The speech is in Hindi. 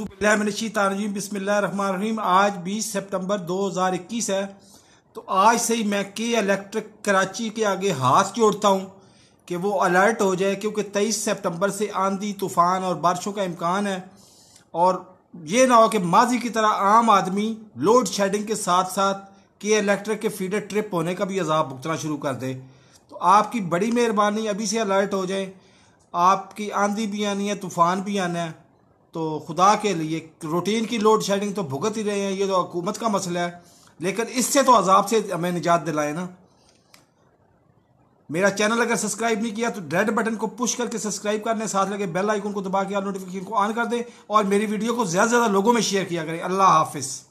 अवज़ुबिल्लाजी बिसमीम आज 20 सितंबर 2021 है तो आज से ही मैं के इलेक्ट्रिक कराची के आगे हाथ जोड़ता हूँ कि वो अलर्ट हो जाए क्योंकि 23 सितंबर से आंधी तूफ़ान और बारिशों का इम्कान है और ये ना हो कि माजी की तरह आम आदमी लोड शेडिंग के साथ साथ के इलेक्ट्रिक के फीडर ट्रिप होने का भी अजाब भुगतना शुरू कर दे तो आपकी बड़ी मेहरबानी अभी से अलर्ट हो जाए आपकी आंधी भी आनी है तूफ़ान भी आना है तो खुदा के लिए रूटीन की लोड शेडिंग तो भुगत ही रहे हैं ये तो हुकूमत का मसला है लेकिन इससे तो अजाब से हमें निजात दिलाए ना मेरा चैनल अगर सब्सक्राइब नहीं किया तो रेड बटन को पुश करके सब्सक्राइब करने साथ लगे बेल आइकन को दबा के नोटिफिकेशन को ऑन कर दें और मेरी वीडियो को ज़्यादा से ज़्यादा लोगों में शेयर किया करें अल्लाह हाफिज़